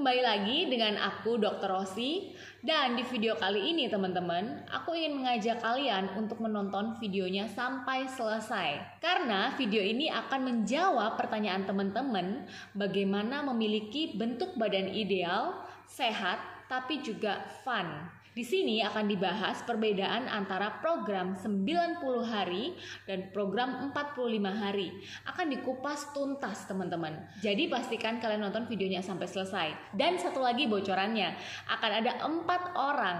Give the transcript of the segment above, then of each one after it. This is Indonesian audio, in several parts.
Kembali lagi dengan aku Dr. Rosi dan di video kali ini teman-teman, aku ingin mengajak kalian untuk menonton videonya sampai selesai. Karena video ini akan menjawab pertanyaan teman-teman bagaimana memiliki bentuk badan ideal, sehat tapi juga fun. Di sini akan dibahas perbedaan antara program 90 hari dan program 45 hari. Akan dikupas tuntas teman-teman. Jadi pastikan kalian nonton videonya sampai selesai. Dan satu lagi bocorannya, akan ada empat orang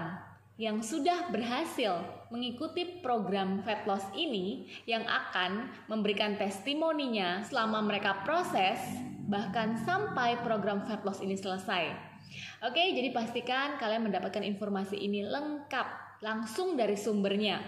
yang sudah berhasil mengikuti program fat loss ini yang akan memberikan testimoninya selama mereka proses bahkan sampai program fat loss ini selesai. Oke, jadi pastikan kalian mendapatkan informasi ini lengkap langsung dari sumbernya.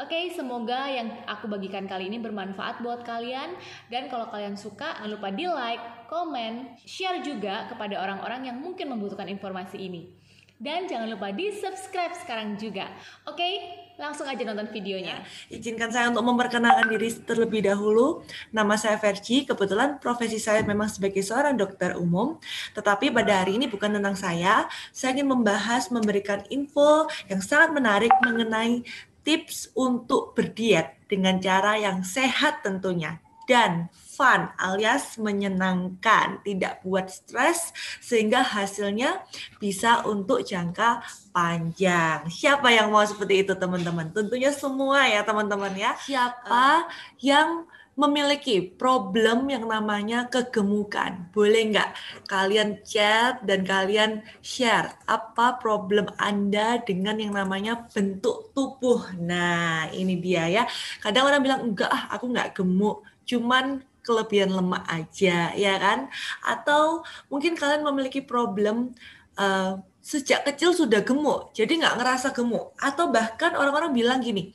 Oke, semoga yang aku bagikan kali ini bermanfaat buat kalian. Dan kalau kalian suka, jangan lupa di like, komen, share juga kepada orang-orang yang mungkin membutuhkan informasi ini. Dan jangan lupa di subscribe sekarang juga. Oke, Langsung aja nonton videonya. Ya, izinkan saya untuk memperkenalkan diri terlebih dahulu. Nama saya Verci, kebetulan profesi saya memang sebagai seorang dokter umum. Tetapi pada hari ini bukan tentang saya. Saya ingin membahas, memberikan info yang sangat menarik mengenai tips untuk berdiet dengan cara yang sehat tentunya. Dan fun alias menyenangkan, tidak buat stres sehingga hasilnya bisa untuk jangka panjang. Siapa yang mau seperti itu teman-teman? Tentunya semua ya teman-teman ya. Siapa uh, yang memiliki problem yang namanya kegemukan. Boleh nggak kalian chat dan kalian share apa problem Anda dengan yang namanya bentuk tubuh. Nah, ini dia ya. Kadang orang bilang, enggak ah, aku nggak gemuk. Cuman kelebihan lemak aja ya kan atau mungkin kalian memiliki problem uh, sejak kecil sudah gemuk jadi nggak ngerasa gemuk atau bahkan orang-orang bilang gini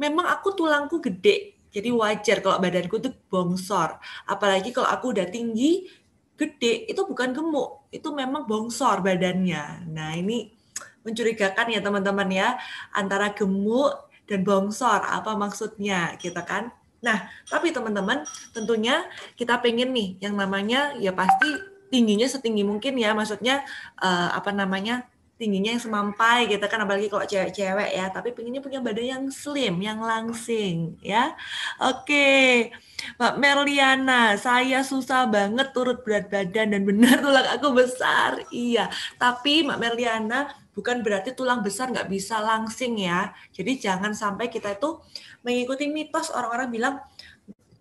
memang aku tulangku gede jadi wajar kalau badanku tuh bongsor apalagi kalau aku udah tinggi gede itu bukan gemuk itu memang bongsor badannya nah ini mencurigakan ya teman-teman ya antara gemuk dan bongsor apa maksudnya kita gitu kan Nah, tapi teman-teman, tentunya kita pengen nih yang namanya ya pasti tingginya setinggi mungkin ya, maksudnya uh, apa namanya tingginya yang semampai gitu kan apalagi kalau cewek-cewek ya tapi pengennya punya badan yang slim yang langsing ya oke Mbak Merliana saya susah banget turut berat badan dan benar tulang aku besar iya tapi Mbak Merliana Bukan berarti tulang besar nggak bisa langsing ya. Jadi jangan sampai kita itu mengikuti mitos orang-orang bilang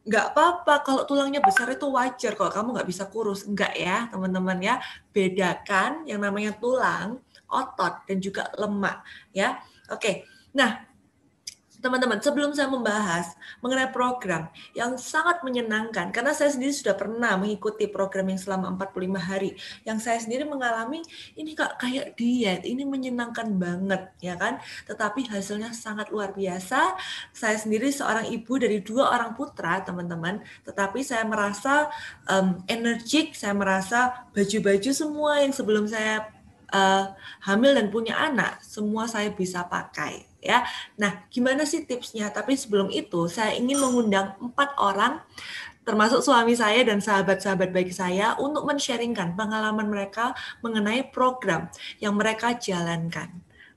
nggak apa-apa kalau tulangnya besar itu wajar kalau kamu nggak bisa kurus. Enggak ya teman-teman ya. Bedakan yang namanya tulang, otot, dan juga lemak ya. Oke, nah teman-teman, sebelum saya membahas mengenai program yang sangat menyenangkan, karena saya sendiri sudah pernah mengikuti program yang selama 45 hari, yang saya sendiri mengalami ini kak kayak diet, ini menyenangkan banget, ya kan? Tetapi hasilnya sangat luar biasa. Saya sendiri seorang ibu dari dua orang putra, teman-teman, tetapi saya merasa um, energik, saya merasa baju-baju semua yang sebelum saya uh, hamil dan punya anak, semua saya bisa pakai ya. Nah, gimana sih tipsnya? Tapi sebelum itu saya ingin mengundang empat orang termasuk suami saya dan sahabat-sahabat baik saya untuk men-sharingkan pengalaman mereka mengenai program yang mereka jalankan.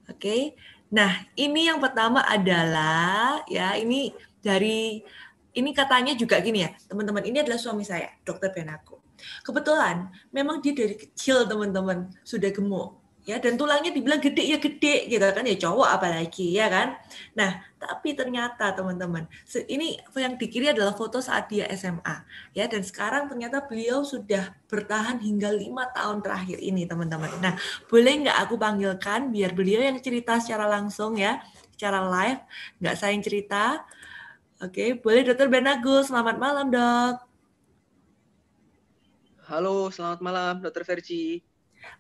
Oke. Okay? Nah, ini yang pertama adalah ya ini dari ini katanya juga gini ya, teman-teman, ini adalah suami saya, dokter Benako. Kebetulan memang dia dari kecil teman-teman sudah gemuk ya dan tulangnya dibilang gede ya gede gitu kan ya cowok apalagi ya kan nah tapi ternyata teman-teman ini yang di kiri adalah foto saat dia SMA ya dan sekarang ternyata beliau sudah bertahan hingga lima tahun terakhir ini teman-teman nah boleh nggak aku panggilkan biar beliau yang cerita secara langsung ya secara live nggak saya yang cerita oke boleh dokter Benagus selamat malam dok Halo, selamat malam dokter Verji.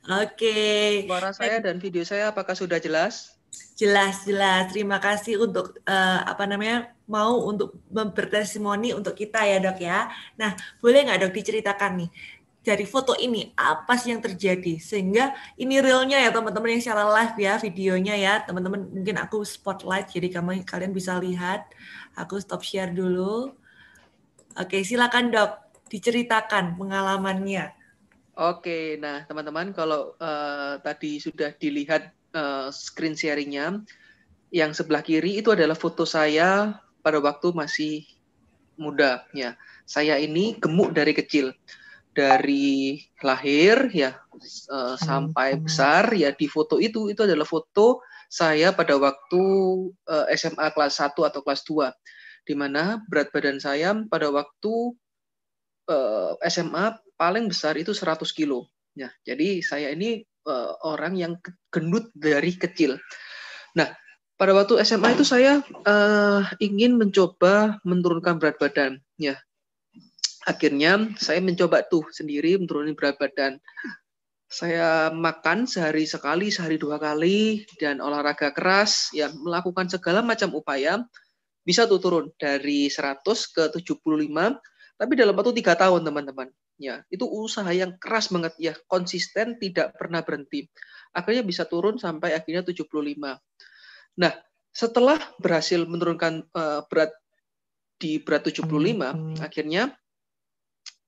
Oke. Okay. Suara saya dan video saya apakah sudah jelas? Jelas, jelas. Terima kasih untuk uh, apa namanya mau untuk mempertesimoni untuk kita ya dok ya. Nah, boleh nggak dok diceritakan nih dari foto ini apa sih yang terjadi sehingga ini realnya ya teman-teman yang secara live ya videonya ya teman-teman mungkin aku spotlight jadi kamu kalian bisa lihat. Aku stop share dulu. Oke, silakan dok diceritakan pengalamannya. Oke, nah teman-teman kalau uh, tadi sudah dilihat uh, screen sharingnya, yang sebelah kiri itu adalah foto saya pada waktu masih muda. Ya, saya ini gemuk dari kecil, dari lahir ya uh, sampai besar. Ya di foto itu itu adalah foto saya pada waktu uh, SMA kelas 1 atau kelas 2 di mana berat badan saya pada waktu Eh, SMA paling besar itu 100 kilo. Ya, jadi saya ini eh, orang yang gendut dari kecil. Nah, pada waktu SMA itu saya uh, ingin mencoba menurunkan berat badan. Ya, akhirnya saya mencoba tuh sendiri menurunkan berat badan. Saya makan sehari sekali, sehari dua kali, dan olahraga keras. Ya, melakukan segala macam upaya bisa tuh turun dari 100 ke 75 tapi dalam waktu tiga tahun teman-teman, ya itu usaha yang keras banget ya, konsisten tidak pernah berhenti. Akhirnya bisa turun sampai akhirnya 75. Nah, setelah berhasil menurunkan uh, berat di berat 75, hmm. akhirnya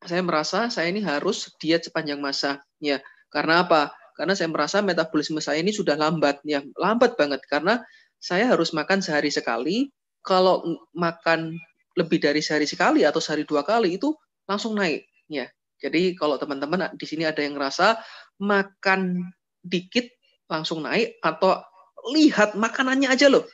saya merasa saya ini harus diet sepanjang masa, ya. Karena apa? Karena saya merasa metabolisme saya ini sudah lambat, ya, lambat banget karena saya harus makan sehari sekali. Kalau makan lebih dari sehari sekali atau sehari dua kali itu langsung naik ya. Jadi kalau teman-teman di sini ada yang ngerasa makan dikit langsung naik atau lihat makanannya aja loh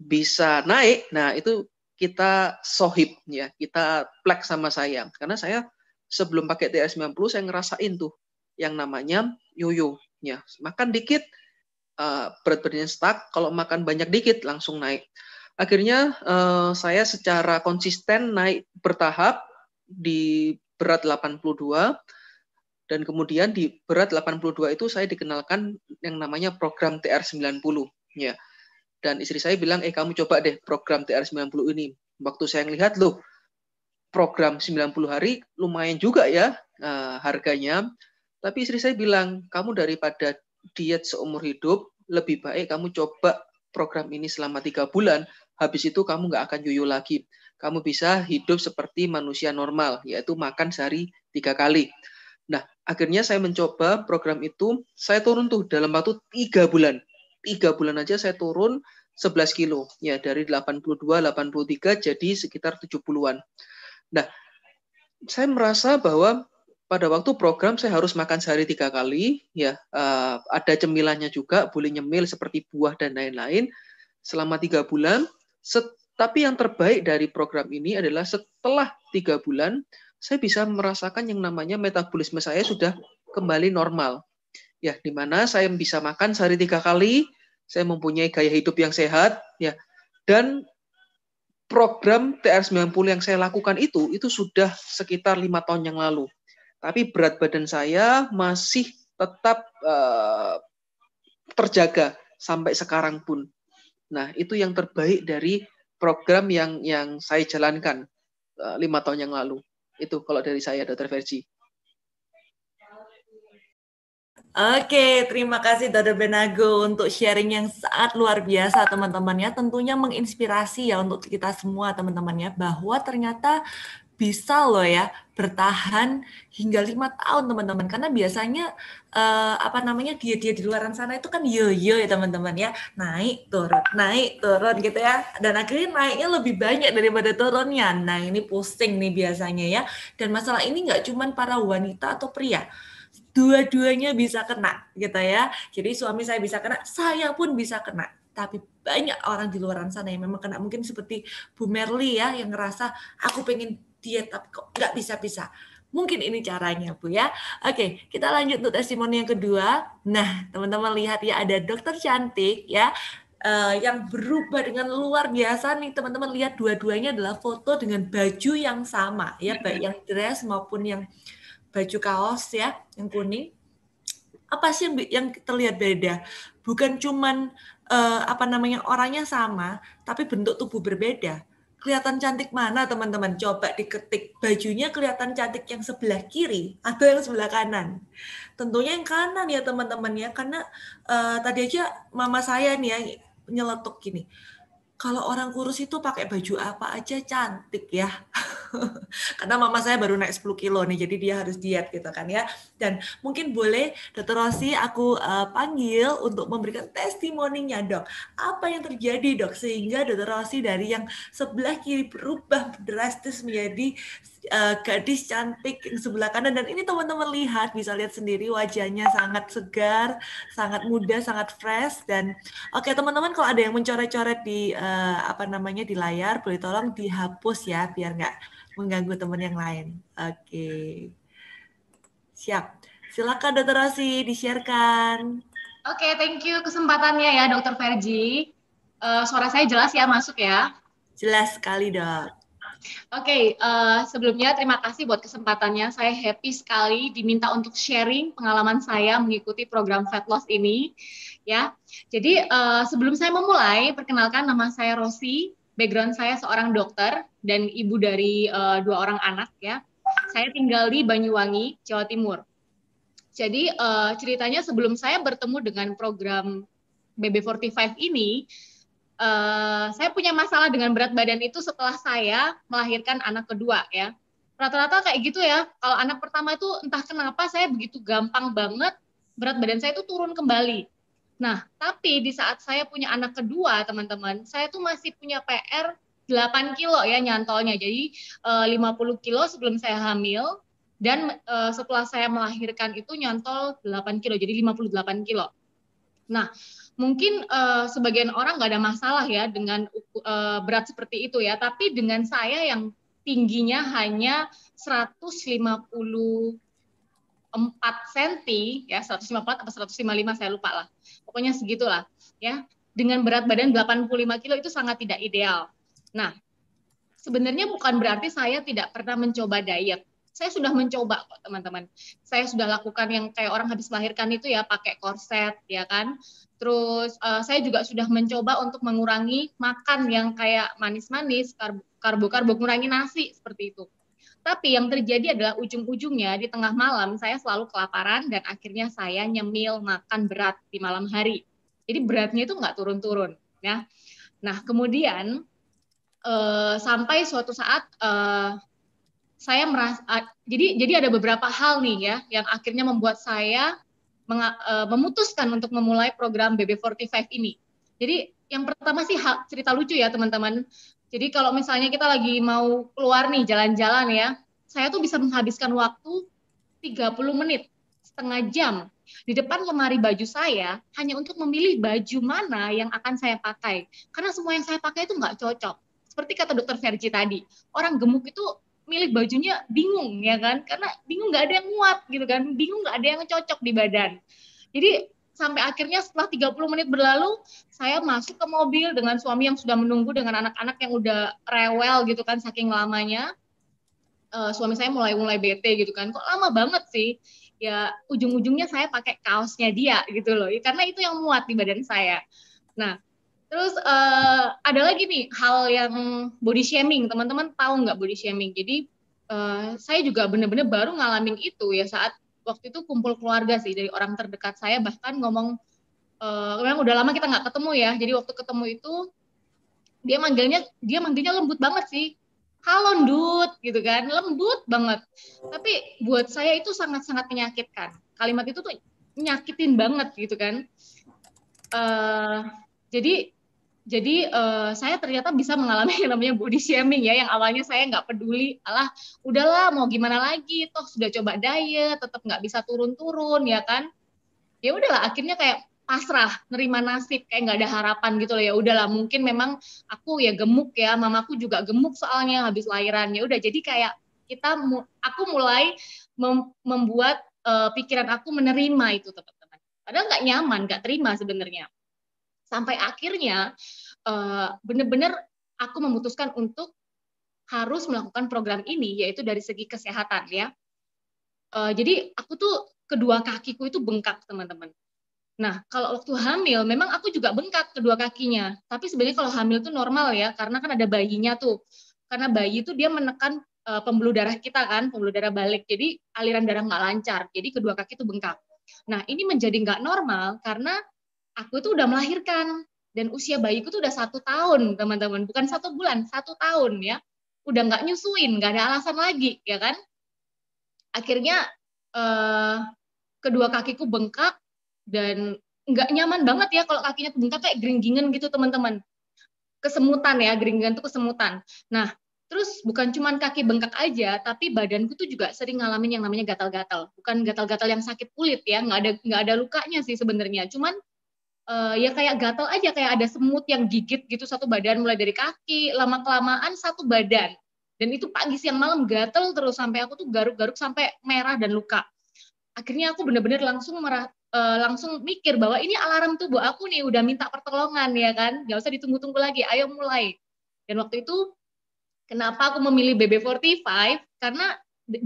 bisa naik. Nah, itu kita sohib ya, kita plek sama sayang. Karena saya sebelum pakai TR90 saya ngerasain tuh yang namanya yoyo ya. Makan dikit eh, berat badannya stuck, kalau makan banyak dikit langsung naik akhirnya uh, saya secara konsisten naik bertahap di berat 82 dan kemudian di berat 82 itu saya dikenalkan yang namanya program TR90 ya. Dan istri saya bilang, "Eh, kamu coba deh program TR90 ini." Waktu saya lihat loh, program 90 hari lumayan juga ya uh, harganya. Tapi istri saya bilang, "Kamu daripada diet seumur hidup, lebih baik kamu coba program ini selama tiga bulan Habis itu kamu nggak akan yuyu lagi. Kamu bisa hidup seperti manusia normal, yaitu makan sehari tiga kali. Nah, akhirnya saya mencoba program itu. Saya turun tuh dalam waktu tiga bulan. Tiga bulan aja saya turun 11 kilo. Ya, dari 82, 83 jadi sekitar 70-an. Nah, saya merasa bahwa pada waktu program saya harus makan sehari tiga kali, ya uh, ada cemilannya juga, boleh nyemil seperti buah dan lain-lain. Selama tiga bulan tapi yang terbaik dari program ini adalah setelah tiga bulan, saya bisa merasakan yang namanya metabolisme saya sudah kembali normal. Ya, di mana saya bisa makan sehari tiga kali, saya mempunyai gaya hidup yang sehat, ya, dan program TR90 yang saya lakukan itu itu sudah sekitar lima tahun yang lalu. Tapi berat badan saya masih tetap uh, terjaga sampai sekarang pun. Nah, itu yang terbaik dari program yang yang saya jalankan eh, lima tahun yang lalu. Itu kalau dari saya, Dr. Verji. Oke, terima kasih Dr. Benago untuk sharing yang sangat luar biasa teman-temannya. Tentunya menginspirasi ya untuk kita semua teman-temannya bahwa ternyata bisa loh ya bertahan hingga lima tahun teman-teman karena biasanya uh, apa namanya dia dia di luaran sana itu kan yo yo ya teman-teman ya naik turun naik turun gitu ya dan akhirnya naiknya lebih banyak daripada turunnya nah ini pusing nih biasanya ya dan masalah ini nggak cuman para wanita atau pria dua-duanya bisa kena gitu ya jadi suami saya bisa kena saya pun bisa kena tapi banyak orang di luar sana yang memang kena mungkin seperti Bu Merli ya yang ngerasa aku pengen diet tapi kok nggak bisa-bisa. Mungkin ini caranya, Bu ya. Oke, kita lanjut untuk testimoni yang kedua. Nah, teman-teman lihat ya ada dokter cantik ya uh, yang berubah dengan luar biasa nih teman-teman lihat dua-duanya adalah foto dengan baju yang sama ya baik yang dress maupun yang baju kaos ya yang kuning apa sih yang, yang terlihat beda bukan cuman uh, apa namanya orangnya sama tapi bentuk tubuh berbeda kelihatan cantik mana teman-teman? Coba diketik bajunya kelihatan cantik yang sebelah kiri atau yang sebelah kanan. Tentunya yang kanan ya teman-teman ya karena uh, tadi aja mama saya nih yang nyeletuk gini kalau orang kurus itu pakai baju apa aja cantik ya. Karena mama saya baru naik 10 kilo nih, jadi dia harus diet gitu kan ya. Dan mungkin boleh Dokter Rosi aku uh, panggil untuk memberikan testimoninya dok. Apa yang terjadi dok sehingga Dokter Rosi dari yang sebelah kiri berubah drastis menjadi Eh, gadis cantik yang sebelah kanan dan ini teman-teman lihat bisa lihat sendiri wajahnya sangat segar, sangat muda, sangat fresh dan oke okay, teman-teman kalau ada yang mencoret-coret di uh, apa namanya di layar boleh tolong dihapus ya biar nggak mengganggu teman yang lain. Oke. Okay. Siap. Silakan Dokter Rosi di-sharekan. Oke, okay, thank you kesempatannya ya Dokter Verji. Uh, eh, suara saya jelas ya masuk ya? Jelas sekali dok. Oke, okay, uh, eh, sebelumnya terima kasih buat kesempatannya. Saya happy sekali diminta untuk sharing pengalaman saya mengikuti program fat loss ini. Ya, jadi uh, sebelum saya memulai, perkenalkan nama saya Rosi. Background saya seorang dokter dan ibu dari uh, dua orang anak. Ya, saya tinggal di Banyuwangi, Jawa Timur. Jadi uh, ceritanya sebelum saya bertemu dengan program BB45 ini, Eh, saya punya masalah dengan berat badan itu setelah saya melahirkan anak kedua ya. Rata-rata kayak gitu ya. Kalau anak pertama itu entah kenapa saya begitu gampang banget berat badan saya itu turun kembali. Nah, tapi di saat saya punya anak kedua, teman-teman, saya tuh masih punya PR 8 kilo ya nyantolnya. Jadi e, eh, 50 kilo sebelum saya hamil dan e, setelah saya melahirkan itu nyantol 8 kilo. Jadi 58 kilo. Nah, mungkin uh, sebagian orang nggak ada masalah ya dengan uh, berat seperti itu ya, tapi dengan saya yang tingginya hanya 154 cm ya 154 atau 155 saya lupa lah. Pokoknya segitulah ya. Dengan berat badan 85 kilo itu sangat tidak ideal. Nah, sebenarnya bukan berarti saya tidak pernah mencoba diet saya sudah mencoba kok teman-teman. Saya sudah lakukan yang kayak orang habis melahirkan itu ya pakai korset ya kan. Terus uh, saya juga sudah mencoba untuk mengurangi makan yang kayak manis-manis, karbo-karbo, mengurangi nasi seperti itu. Tapi yang terjadi adalah ujung-ujungnya di tengah malam saya selalu kelaparan dan akhirnya saya nyemil makan berat di malam hari. Jadi beratnya itu nggak turun-turun ya. Nah kemudian uh, sampai suatu saat uh, saya merasa jadi jadi ada beberapa hal nih ya yang akhirnya membuat saya meng, uh, e, memutuskan untuk memulai program BB45 ini. Jadi yang pertama sih cerita lucu ya teman-teman. Jadi kalau misalnya kita lagi mau keluar nih jalan-jalan ya, saya tuh bisa menghabiskan waktu 30 menit, setengah jam di depan lemari baju saya hanya untuk memilih baju mana yang akan saya pakai. Karena semua yang saya pakai itu nggak cocok. Seperti kata dokter Vergi tadi, orang gemuk itu milik bajunya bingung ya kan karena bingung nggak ada yang muat gitu kan bingung nggak ada yang cocok di badan jadi sampai akhirnya setelah 30 menit berlalu saya masuk ke mobil dengan suami yang sudah menunggu dengan anak-anak yang udah rewel gitu kan saking lamanya uh, suami saya mulai mulai bete gitu kan kok lama banget sih ya ujung-ujungnya saya pakai kaosnya dia gitu loh karena itu yang muat di badan saya nah Terus uh, ada lagi nih hal yang body shaming. Teman-teman tahu nggak body shaming? Jadi uh, saya juga benar-benar baru ngalamin itu ya saat waktu itu kumpul keluarga sih dari orang terdekat saya bahkan ngomong uh, memang udah lama kita nggak ketemu ya. Jadi waktu ketemu itu dia manggilnya dia manggilnya lembut banget sih. Halo Ndut gitu kan, lembut banget. Tapi buat saya itu sangat-sangat menyakitkan. Kalimat itu tuh nyakitin banget gitu kan. Uh, jadi jadi uh, saya ternyata bisa mengalami yang namanya body shaming ya, yang awalnya saya nggak peduli, alah udahlah mau gimana lagi, toh sudah coba diet, tetap nggak bisa turun-turun ya kan, ya udahlah akhirnya kayak pasrah, nerima nasib, kayak nggak ada harapan gitu loh ya udahlah mungkin memang aku ya gemuk ya, mamaku juga gemuk soalnya habis lahirannya. udah jadi kayak kita aku mulai mem membuat uh, pikiran aku menerima itu teman-teman, padahal nggak nyaman, nggak terima sebenarnya Sampai akhirnya eh, benar-benar aku memutuskan untuk harus melakukan program ini yaitu dari segi kesehatan ya. Eh, jadi aku tuh kedua kakiku itu bengkak teman-teman. Nah, kalau waktu hamil, memang aku juga bengkak kedua kakinya. Tapi sebenarnya kalau hamil tuh normal ya, karena kan ada bayinya tuh. Karena bayi itu dia menekan eh, pembuluh darah kita kan, pembuluh darah balik. Jadi aliran darah nggak lancar, jadi kedua kaki itu bengkak. Nah, ini menjadi nggak normal karena aku itu udah melahirkan dan usia bayiku tuh udah satu tahun teman-teman bukan satu bulan satu tahun ya udah nggak nyusuin nggak ada alasan lagi ya kan akhirnya eh, kedua kakiku bengkak dan nggak nyaman banget ya kalau kakinya bengkak kayak geringgingan gitu teman-teman kesemutan ya geringgingan tuh kesemutan nah Terus bukan cuman kaki bengkak aja, tapi badanku tuh juga sering ngalamin yang namanya gatal-gatal. Bukan gatal-gatal yang sakit kulit ya, nggak ada nggak ada lukanya sih sebenarnya. Cuman uh, ya kayak gatal aja kayak ada semut yang gigit gitu satu badan mulai dari kaki lama kelamaan satu badan dan itu pagi siang malam gatel terus sampai aku tuh garuk-garuk sampai merah dan luka akhirnya aku bener-bener langsung merah uh, langsung mikir bahwa ini alarm tubuh aku nih udah minta pertolongan ya kan gak usah ditunggu-tunggu lagi ayo mulai dan waktu itu kenapa aku memilih BB45 karena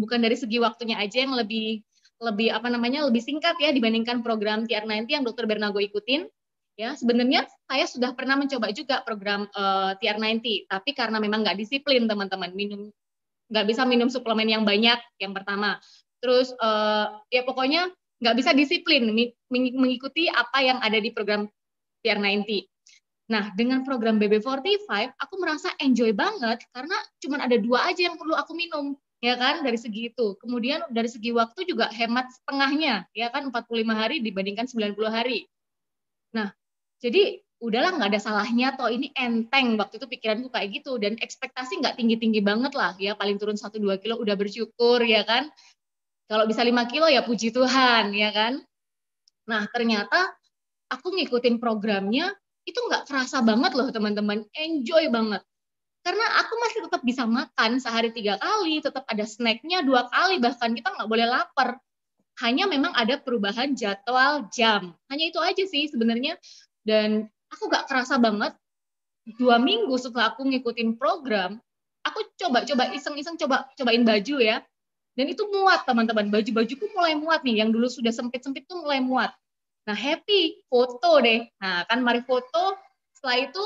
bukan dari segi waktunya aja yang lebih lebih apa namanya lebih singkat ya dibandingkan program TR90 yang Dokter Bernago ikutin Ya, sebenarnya saya sudah pernah mencoba juga program uh, eh, TR90, tapi karena memang nggak disiplin teman-teman minum nggak bisa minum suplemen yang banyak yang pertama. Terus uh, ya pokoknya nggak bisa disiplin mengikuti apa yang ada di program TR90. Nah, dengan program BB45 aku merasa enjoy banget karena cuma ada dua aja yang perlu aku minum ya kan dari segi itu. Kemudian dari segi waktu juga hemat setengahnya, ya kan 45 hari dibandingkan 90 hari. Nah, jadi udahlah nggak ada salahnya toh ini enteng waktu itu pikiranku kayak gitu dan ekspektasi nggak tinggi tinggi banget lah ya paling turun 1 dua kilo udah bersyukur ya kan kalau bisa 5 kilo ya puji Tuhan ya kan nah ternyata aku ngikutin programnya itu nggak kerasa banget loh teman-teman enjoy banget karena aku masih tetap bisa makan sehari tiga kali tetap ada snacknya dua kali bahkan kita nggak boleh lapar hanya memang ada perubahan jadwal jam. Hanya itu aja sih sebenarnya dan aku gak kerasa banget dua minggu setelah aku ngikutin program, aku coba-coba iseng-iseng coba cobain baju ya. Dan itu muat teman-teman, baju-bajuku mulai muat nih, yang dulu sudah sempit-sempit tuh mulai muat. Nah happy, foto deh. Nah kan mari foto, setelah itu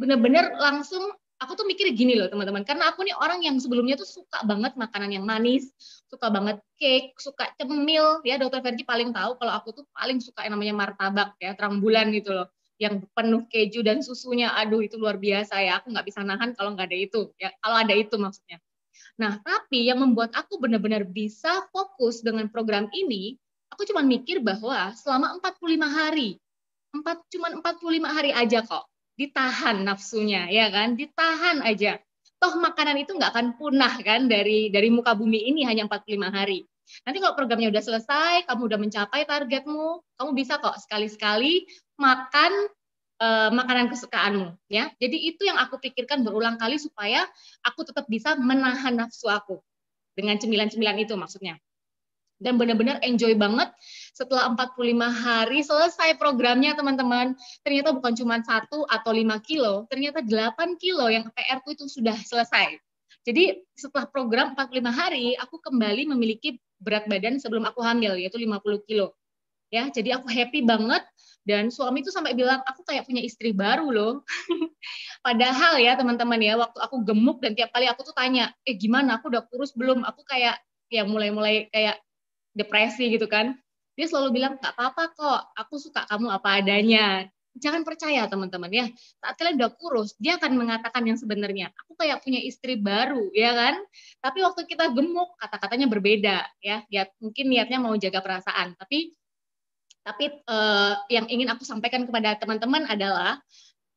bener-bener langsung aku tuh mikir gini loh teman-teman karena aku nih orang yang sebelumnya tuh suka banget makanan yang manis suka banget cake suka cemil ya dokter Ferdi paling tahu kalau aku tuh paling suka yang namanya martabak ya terang bulan gitu loh yang penuh keju dan susunya aduh itu luar biasa ya aku nggak bisa nahan kalau nggak ada itu ya kalau ada itu maksudnya nah tapi yang membuat aku benar-benar bisa fokus dengan program ini aku cuma mikir bahwa selama 45 hari empat cuma 45 hari aja kok ditahan nafsunya ya kan ditahan aja toh makanan itu nggak akan punah kan dari dari muka bumi ini hanya 45 hari nanti kalau programnya udah selesai kamu udah mencapai targetmu kamu bisa kok sekali-sekali makan eh, makanan kesukaanmu ya jadi itu yang aku pikirkan berulang kali supaya aku tetap bisa menahan nafsu aku dengan cemilan-cemilan itu maksudnya dan benar-benar enjoy banget setelah 45 hari selesai programnya teman-teman ternyata bukan cuma satu atau lima kilo ternyata 8 kilo yang PR ku itu sudah selesai jadi setelah program 45 hari aku kembali memiliki berat badan sebelum aku hamil yaitu 50 kilo ya jadi aku happy banget dan suami itu sampai bilang aku kayak punya istri baru loh padahal ya teman-teman ya waktu aku gemuk dan tiap kali aku tuh tanya eh gimana aku udah kurus belum aku kayak ya mulai-mulai kayak depresi gitu kan dia selalu bilang tak apa-apa kok aku suka kamu apa adanya jangan percaya teman-teman ya saat kalian udah kurus dia akan mengatakan yang sebenarnya aku kayak punya istri baru ya kan tapi waktu kita gemuk kata-katanya berbeda ya ya mungkin niatnya mau jaga perasaan tapi tapi eh, yang ingin aku sampaikan kepada teman-teman adalah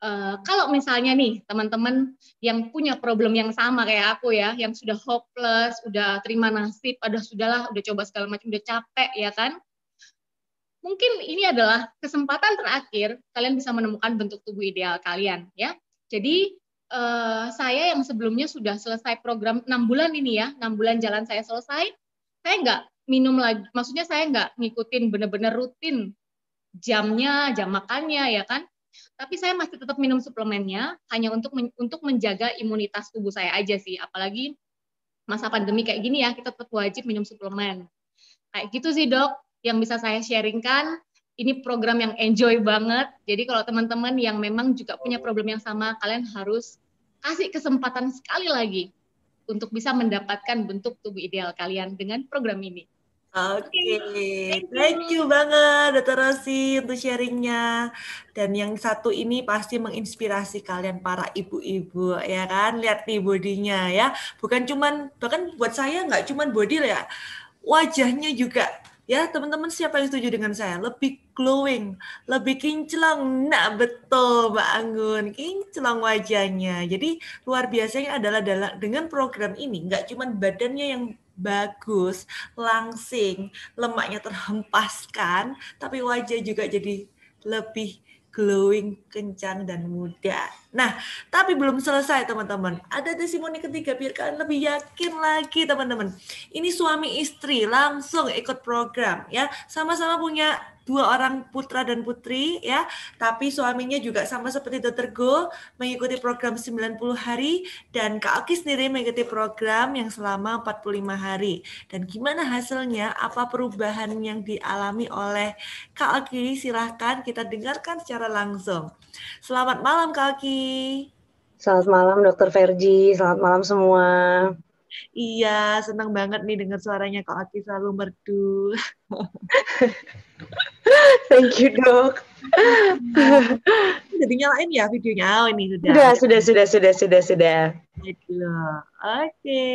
Eh, kalau misalnya nih teman-teman yang punya problem yang sama kayak aku ya, yang sudah hopeless, udah terima nasib, udah sudahlah, udah coba segala macam, udah capek ya kan? Mungkin ini adalah kesempatan terakhir kalian bisa menemukan bentuk tubuh ideal kalian ya. Jadi uh, saya yang sebelumnya sudah selesai program 6 bulan ini ya, 6 bulan jalan saya selesai, saya nggak minum lagi, maksudnya saya nggak ngikutin bener-bener rutin jamnya, jam makannya ya kan tapi saya masih tetap minum suplemennya hanya untuk men untuk menjaga imunitas tubuh saya aja sih apalagi masa pandemi kayak gini ya kita tetap wajib minum suplemen kayak gitu sih dok yang bisa saya sharingkan ini program yang enjoy banget jadi kalau teman-teman yang memang juga punya problem yang sama kalian harus kasih kesempatan sekali lagi untuk bisa mendapatkan bentuk tubuh ideal kalian dengan program ini Oke, okay. thank you banget Dr. Rosi untuk sharingnya. Dan yang satu ini pasti menginspirasi kalian para ibu-ibu ya kan, lihat nih bodinya ya. Bukan cuman bahkan buat saya nggak cuman body ya, wajahnya juga ya teman-teman siapa yang setuju dengan saya lebih glowing lebih kinclong nah betul Mbak Anggun kinclong wajahnya jadi luar biasanya adalah dengan program ini nggak cuma badannya yang bagus, langsing, lemaknya terhempaskan, tapi wajah juga jadi lebih glowing, kencang, dan muda. Nah, tapi belum selesai teman-teman. Ada testimoni ketiga biar kalian lebih yakin lagi teman-teman. Ini suami istri langsung ikut program ya. Sama-sama punya dua orang putra dan putri ya, tapi suaminya juga sama seperti Dr. Go mengikuti program 90 hari dan Kak Oki sendiri mengikuti program yang selama 45 hari. Dan gimana hasilnya? Apa perubahan yang dialami oleh Kak Oki? Silahkan kita dengarkan secara langsung. Selamat malam Kak Oki. Selamat malam Dokter Verji, selamat malam semua. Iya, senang banget nih dengar suaranya Kak Ati selalu merdu. Thank you, Dok. Jadi nyalain ya videonya. Oh, ini sudah. Sudah, sudah, sudah, sudah, sudah, sudah. Oke.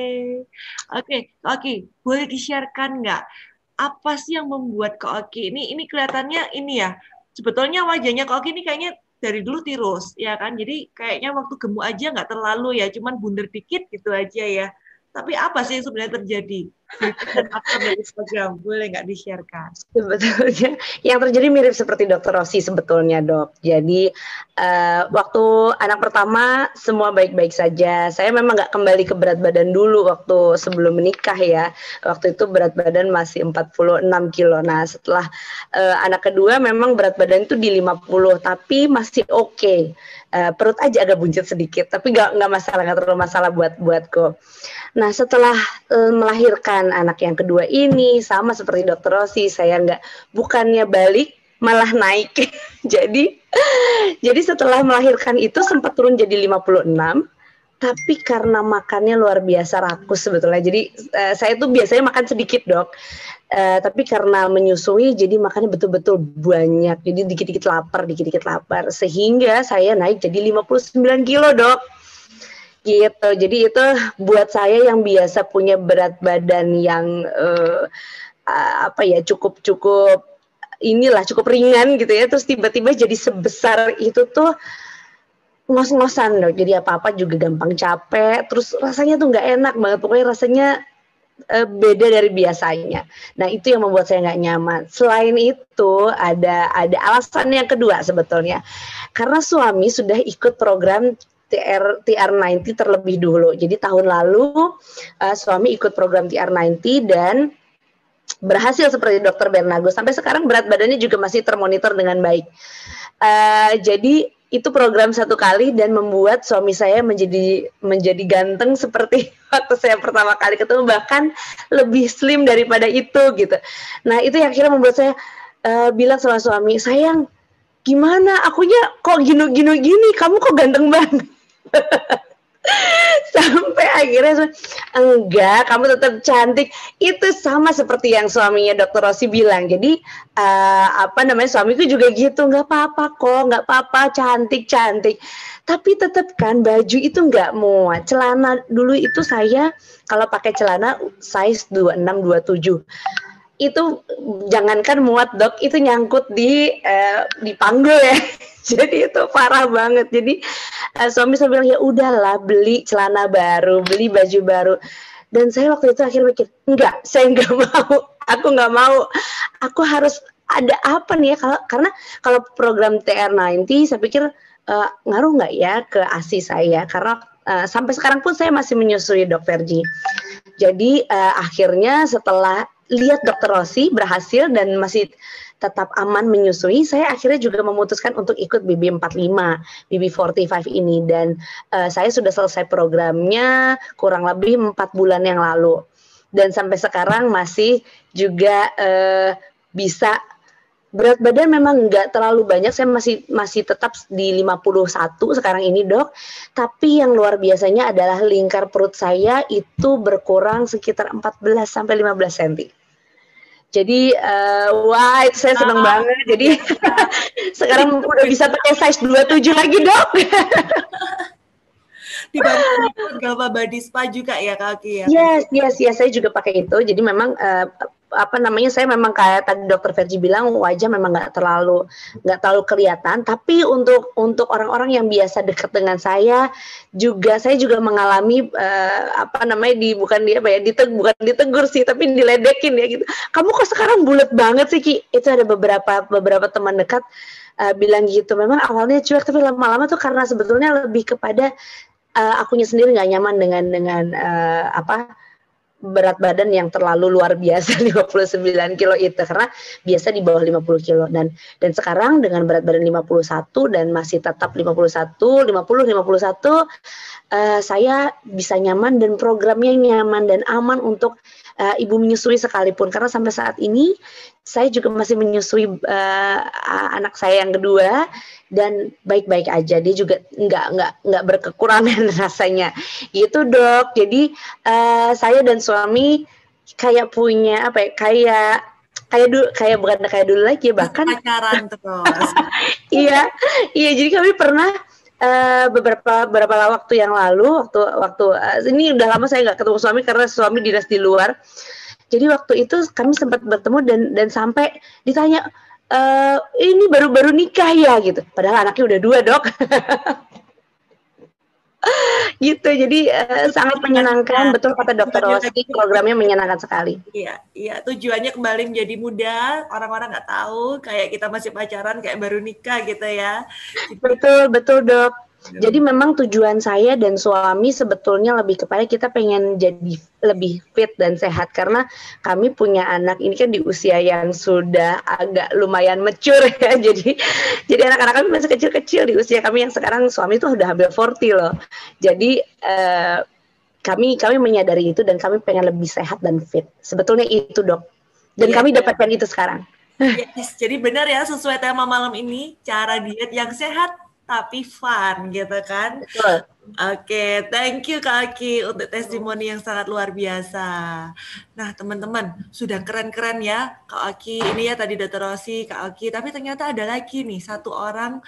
Oke, okay. boleh di-sharekan nggak? Apa sih yang membuat Kak Oki ini ini kelihatannya ini ya? Sebetulnya wajahnya Kak Oki ini kayaknya dari dulu tirus ya kan jadi kayaknya waktu gemuk aja nggak terlalu ya cuman bunder dikit gitu aja ya tapi apa sih yang sebenarnya terjadi aktor Instagram boleh nggak di-share Sebetulnya yang terjadi mirip seperti Dokter Rosi sebetulnya dok. Jadi uh, waktu anak pertama semua baik-baik saja. Saya memang nggak kembali ke berat badan dulu waktu sebelum menikah ya. Waktu itu berat badan masih 46 kilo. Nah setelah uh, anak kedua memang berat badan itu di 50 tapi masih oke. Okay. Uh, eh, perut aja agak buncit sedikit tapi nggak nggak masalah nggak terlalu masalah buat buatku. Nah setelah uh, melahirkan kan anak yang kedua ini sama seperti dokter Rosi saya nggak bukannya balik malah naik jadi jadi setelah melahirkan itu sempat turun jadi 56 tapi karena makannya luar biasa rakus sebetulnya jadi uh, saya tuh biasanya makan sedikit dok uh, tapi karena menyusui jadi makannya betul-betul banyak jadi dikit-dikit lapar dikit-dikit lapar sehingga saya naik jadi 59 kilo dok gitu jadi itu buat saya yang biasa punya berat badan yang uh, apa ya cukup cukup inilah cukup ringan gitu ya terus tiba-tiba jadi sebesar itu tuh ngos-ngosan loh jadi apa-apa juga gampang capek terus rasanya tuh nggak enak banget pokoknya rasanya uh, beda dari biasanya nah itu yang membuat saya nggak nyaman selain itu ada ada alasan yang kedua sebetulnya karena suami sudah ikut program TR TR90 terlebih dulu. Jadi tahun lalu uh, suami ikut program TR90 dan berhasil seperti dokter Bernago. Sampai sekarang berat badannya juga masih termonitor dengan baik. Uh, jadi itu program satu kali dan membuat suami saya menjadi menjadi ganteng seperti waktu saya pertama kali ketemu bahkan lebih slim daripada itu gitu. Nah itu yang akhirnya membuat saya uh, bilang sama suami sayang gimana akunya kok gini gini gini kamu kok ganteng banget sampai akhirnya enggak kamu tetap cantik itu sama seperti yang suaminya dokter Rossi bilang jadi uh, apa namanya suamiku juga gitu nggak apa-apa kok nggak apa-apa cantik cantik tapi tetap kan baju itu nggak muat celana dulu itu saya kalau pakai celana size dua enam dua tujuh itu jangankan muat dok itu nyangkut di eh, di panggul ya jadi itu parah banget jadi eh, suami saya bilang ya udahlah beli celana baru beli baju baru dan saya waktu itu akhirnya mikir enggak saya enggak mau aku enggak mau aku harus ada apa nih ya kalau karena kalau program TR90 saya pikir eh, ngaruh nggak ya ke asi saya karena Uh, sampai sekarang pun saya masih menyusui dokter Ji. Jadi uh, akhirnya setelah lihat dokter Rosi berhasil dan masih tetap aman menyusui, saya akhirnya juga memutuskan untuk ikut BB45, BB45 ini dan uh, saya sudah selesai programnya kurang lebih empat bulan yang lalu dan sampai sekarang masih juga uh, bisa berat badan memang nggak terlalu banyak saya masih masih tetap di 51 sekarang ini dok tapi yang luar biasanya adalah lingkar perut saya itu berkurang sekitar 14 sampai 15 cm jadi uh, wah itu saya senang ah. banget. Jadi sekarang udah bisa pakai size 27 lagi, Dok. Dibantu Galva Body Spa juga ya Kak ya. Yes, yes, yes, saya juga pakai itu. Jadi memang uh, apa namanya saya memang kayak tadi dokter Ferdi bilang wajah memang nggak terlalu nggak terlalu kelihatan tapi untuk untuk orang-orang yang biasa dekat dengan saya juga saya juga mengalami uh, apa namanya di bukan dia apa ya diteg, bukan ditegur sih tapi diledekin ya gitu kamu kok sekarang bulat banget sih Ki itu ada beberapa beberapa teman dekat uh, bilang gitu memang awalnya cuek tapi lama-lama tuh karena sebetulnya lebih kepada uh, akunya sendiri nggak nyaman dengan dengan uh, apa berat badan yang terlalu luar biasa 59 kilo itu karena biasa di bawah 50 kilo dan dan sekarang dengan berat badan 51 dan masih tetap 51 50 51 uh, saya bisa nyaman dan programnya nyaman dan aman untuk uh, ibu menyusui sekalipun karena sampai saat ini saya juga masih menyusui uh, anak saya yang kedua dan baik-baik aja dia juga nggak nggak nggak berkekurangan rasanya gitu dok jadi uh, saya dan suami kayak punya apa ya kayak kayak dulu kayak bukan kayak dulu lagi ya, bahkan pacaran terus iya iya jadi kami pernah Uh, beberapa beberapa waktu yang lalu waktu waktu uh, ini udah lama saya nggak ketemu suami karena suami dinas di luar jadi waktu itu kami sempat bertemu dan dan sampai ditanya e, ini baru-baru nikah ya gitu padahal anaknya udah dua dok gitu jadi uh, sangat menyenangkan betul kata dokter Rosi programnya menyenangkan sekali iya iya tujuannya kembali menjadi muda orang-orang nggak -orang tahu kayak kita masih pacaran kayak baru nikah gitu ya betul betul dok Iya. Jadi memang tujuan saya dan suami sebetulnya lebih kepada kita pengen jadi lebih fit dan sehat karena kami punya anak ini kan di usia yang sudah agak lumayan mature ya. Jadi jadi anak-anak kami masih kecil-kecil di usia kami yang sekarang suami itu udah hampir 40 loh. Jadi eh, kami kami menyadari itu dan kami pengen lebih sehat dan fit. Sebetulnya itu, Dok. Dan ya, kami dapatkan itu sekarang. Yes, jadi benar ya sesuai tema malam ini, cara diet yang sehat tapi fun gitu kan. Oke, okay, thank you Kak Aki untuk testimoni yang sangat luar biasa. Nah, teman-teman, sudah keren-keren ya Kak Aki. Ini ya tadi Dr. Rosi, Kak Aki, tapi ternyata ada lagi nih satu orang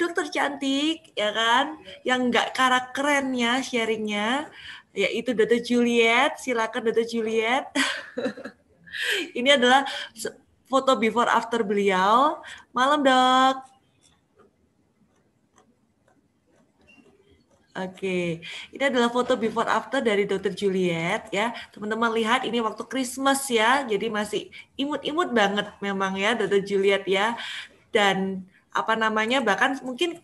dokter cantik ya kan yang nggak karak keren ya sharingnya yaitu Dr. Juliet. Silakan Dr. Juliet. Ini adalah foto before after beliau. Malam, Dok. Oke, okay. ini adalah foto before after dari Dokter Juliet ya. Teman-teman lihat ini waktu Christmas ya, jadi masih imut-imut banget memang ya Dokter Juliet ya. Dan apa namanya bahkan mungkin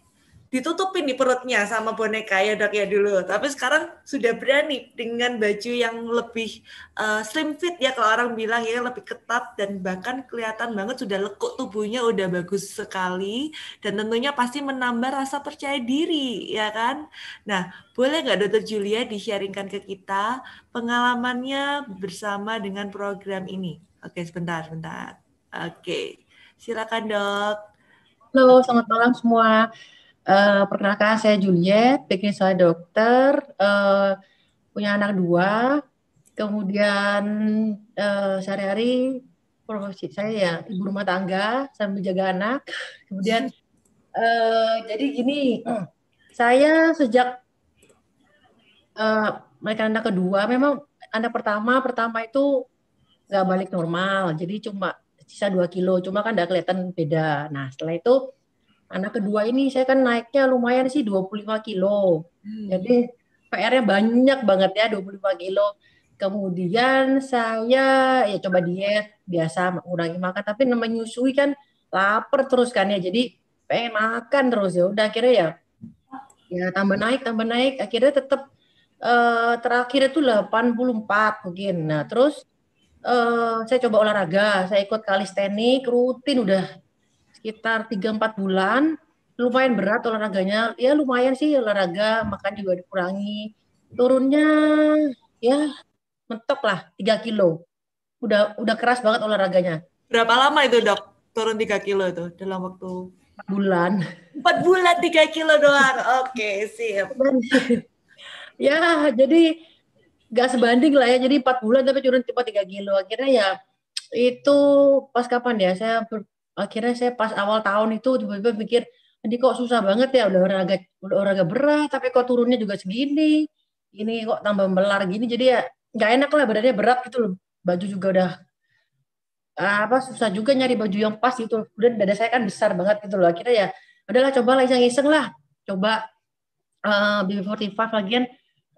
ditutupin di perutnya sama boneka ya dok ya dulu tapi sekarang sudah berani dengan baju yang lebih uh, slim fit ya kalau orang bilang ya lebih ketat dan bahkan kelihatan banget sudah lekuk tubuhnya udah bagus sekali dan tentunya pasti menambah rasa percaya diri ya kan nah boleh nggak dokter Julia di ke kita pengalamannya bersama dengan program ini oke sebentar sebentar oke silakan dok halo selamat malam semua Uh, eh, perkenalkan saya Juliet, bikin saya dokter, uh, punya anak dua, kemudian uh, sehari-hari profesi saya ya ibu rumah tangga sambil jaga anak, kemudian uh, jadi gini, saya sejak uh, mereka anak kedua, memang anak pertama pertama itu nggak balik normal, jadi cuma sisa dua kilo, cuma kan nggak kelihatan beda. Nah setelah itu Anak kedua ini saya kan naiknya lumayan sih 25 kilo. Hmm. Jadi PR-nya banyak banget ya 25 kilo. Kemudian saya ya coba diet biasa mengurangi makan tapi menyusui kan lapar terus kan ya. Jadi pengen makan terus ya. Udah akhirnya ya ya tambah naik tambah naik akhirnya tetap uh, eh, terakhir itu 84 mungkin. Nah, terus uh, saya coba olahraga, saya ikut kalistenik rutin udah sekitar 3-4 bulan lumayan berat olahraganya ya lumayan sih olahraga makan juga dikurangi turunnya ya mentok lah 3 kilo udah udah keras banget olahraganya berapa lama itu dok turun 3 kilo itu dalam waktu 4 bulan 4 bulan 3 kilo doang oke okay, siap ya jadi gak sebanding lah ya jadi 4 bulan tapi turun cepat 3 kilo akhirnya ya itu pas kapan ya saya akhirnya saya pas awal tahun itu tiba-tiba mikir ini kok susah banget ya udah olahraga udah olahraga berat tapi kok turunnya juga segini ini kok tambah melar gini jadi ya nggak enak lah badannya berat gitu loh baju juga udah apa susah juga nyari baju yang pas gitu loh. dan dada saya kan besar banget gitu loh akhirnya ya adalah coba lah iseng-iseng lah coba uh, eh, BB45 lagian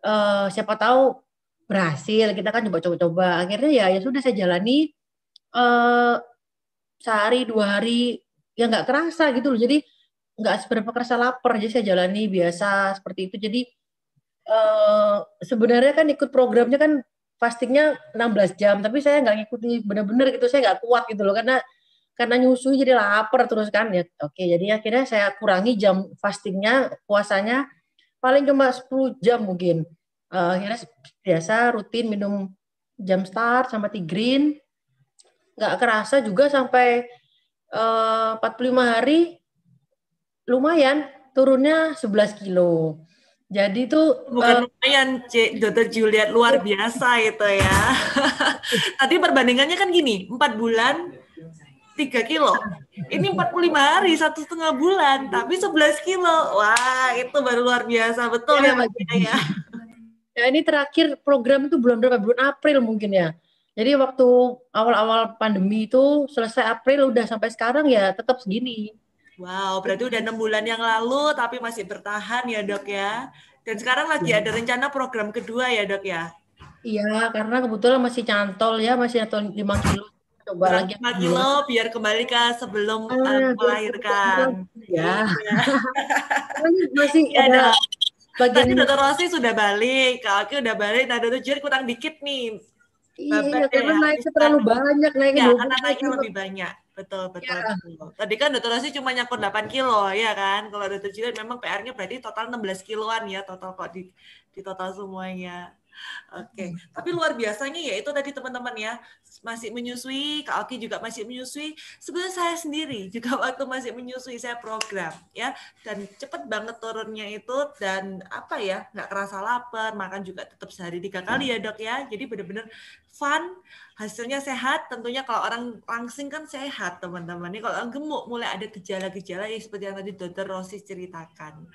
uh, siapa tahu berhasil kita kan coba-coba akhirnya ya ya sudah saya jalani uh, sehari dua hari ya nggak kerasa gitu loh jadi nggak seberapa kerasa lapar jadi saya jalani biasa seperti itu jadi eh, sebenarnya kan ikut programnya kan fastingnya 16 jam tapi saya nggak ngikuti bener-bener gitu saya nggak kuat gitu loh karena karena nyusu jadi lapar terus kan ya oke jadi akhirnya saya kurangi jam fastingnya puasanya paling cuma 10 jam mungkin uh, akhirnya biasa rutin minum jam start sama green nggak kerasa juga sampai eh, uh, 45 hari lumayan turunnya 11 kilo. Jadi itu bukan uh, lumayan, C, Dokter Juliet luar biasa itu ya. Tadi perbandingannya kan gini, 4 bulan 3 kilo. Ini 45 hari, satu setengah bulan, tapi 11 kilo. Wah, itu baru luar biasa, betul iya, ya, ya, ya. ya ini terakhir program itu bulan berapa? Bulan April mungkin ya. Jadi waktu awal-awal pandemi itu selesai April udah sampai sekarang ya tetap segini. Wow, berarti udah enam bulan yang lalu tapi masih bertahan ya dok ya. Dan sekarang lagi ya. ada rencana program kedua ya dok ya? Iya, karena kebetulan masih cantol ya, masih atau lima kilo. Coba Berat lagi lima kilo ya. biar kembali ke sebelum ah, eh, melahirkan. Ya. Iya. Kan masih ya, ada dok. Bagian... Tadi Dokter Rosi sudah balik, Kak Aki udah balik, nah Dokter Jir kurang dikit nih. Bapak, iya, iya, karena ya, naiknya terlalu banyak, naiknya ya, karena naiknya lebih banyak. Betul, betul, ya. betul. Tadi kan dokter Rosi cuma nyakut 8 kilo, ya kan? Kalau dokter Jilan memang PR-nya berarti total 16 kiloan ya, total kok di, di total semuanya. Oke, okay. Hmm. tapi luar biasanya ya itu tadi teman-teman ya masih menyusui, Kak Oki juga masih menyusui. Sebenarnya saya sendiri juga waktu masih menyusui saya program ya dan cepet banget turunnya itu dan apa ya nggak kerasa lapar, makan juga tetap sehari tiga kali ya dok ya. Jadi benar-benar fun, hasilnya sehat. Tentunya kalau orang langsing kan sehat, teman-teman. kalau orang gemuk mulai ada gejala-gejala ya seperti yang tadi Dokter Rosi ceritakan.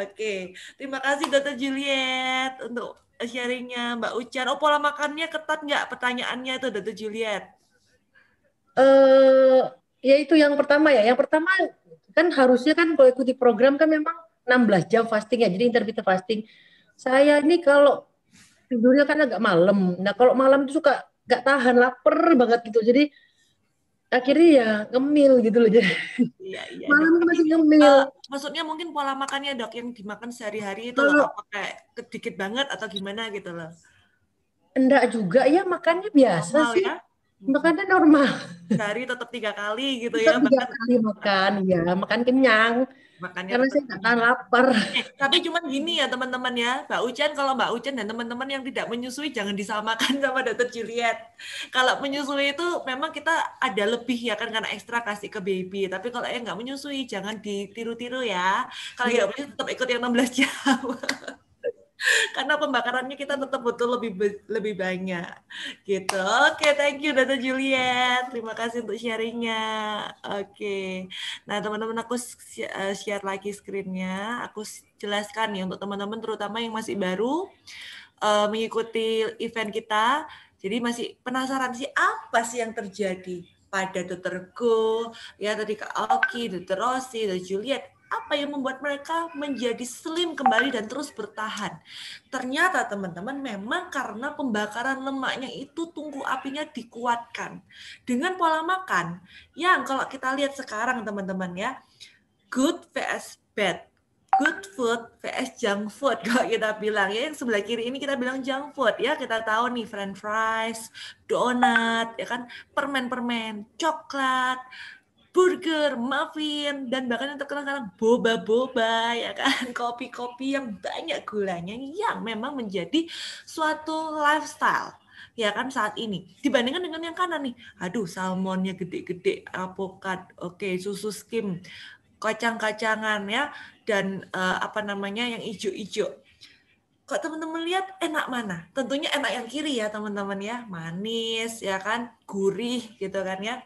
Oke, terima kasih Dokter Juliet untuk sharingnya Mbak Ucan. Oh pola makannya ketat nggak? Pertanyaannya itu Dokter Juliet. Eh, uh, ya itu yang pertama ya. Yang pertama kan harusnya kan kalau ikuti program kan memang 16 jam fasting ya. Jadi intermittent fasting. Saya ini kalau tidurnya kan agak malam. Nah kalau malam itu suka gak tahan lapar banget gitu. Jadi akhirnya ya ngemil gitu loh. Jadi iya, iya, iya. malam dok. masih eh, ngemil. Uh, maksudnya mungkin pola makannya dok yang dimakan sehari-hari itu loh, pakai sedikit banget atau gimana gitu loh? Enggak juga ya makannya biasa normal, sih. Ya? Hmm. Makannya normal. Sehari tetap tiga kali gitu tetap ya. Tiga makan. kali makan ya, makan kenyang Makanya Karena saya nggak tahan lapar. Eh, tapi cuman gini ya teman-teman ya, Mbak Ucen kalau Mbak Ucen dan teman-teman yang tidak menyusui jangan disamakan sama Dokter Juliet. Kalau menyusui itu memang kita ada lebih ya kan karena ekstra kasih ke baby. Tapi kalau yang nggak menyusui jangan ditiru-tiru ya. Kalau nggak iya. ya. menyusui tetap ikut yang 16 jam. karena pembakarannya kita tetap butuh lebih lebih banyak gitu oke okay, thank you Data Juliet terima kasih untuk sharingnya oke okay. nah teman-teman aku eh, share lagi screennya aku jelaskan nih untuk teman-teman terutama yang masih baru uh, mengikuti event kita jadi masih penasaran sih apa sih yang terjadi pada dokterku ya tadi Kak Oki, dokter Rosi, dokter Juliet, apa yang membuat mereka menjadi slim kembali dan terus bertahan. Ternyata teman-teman memang karena pembakaran lemaknya itu tunggu apinya dikuatkan dengan pola makan yang kalau kita lihat sekarang teman-teman ya good vs bad good food vs junk food kalau kita bilang ya yang sebelah kiri ini kita bilang junk food ya kita tahu nih french fries donat ya kan permen-permen coklat burger, muffin, dan bahkan yang terkenal sekarang boba-boba, ya kan, kopi-kopi yang banyak gulanya yang memang menjadi suatu lifestyle ya kan saat ini dibandingkan dengan yang kanan nih aduh salmonnya gede-gede apokat oke okay, susu skim kacang-kacangan ya dan uh, apa namanya yang hijau-hijau. kok teman-teman lihat enak mana? Tentunya enak yang kiri ya teman-teman ya, manis ya kan, gurih gitu kan ya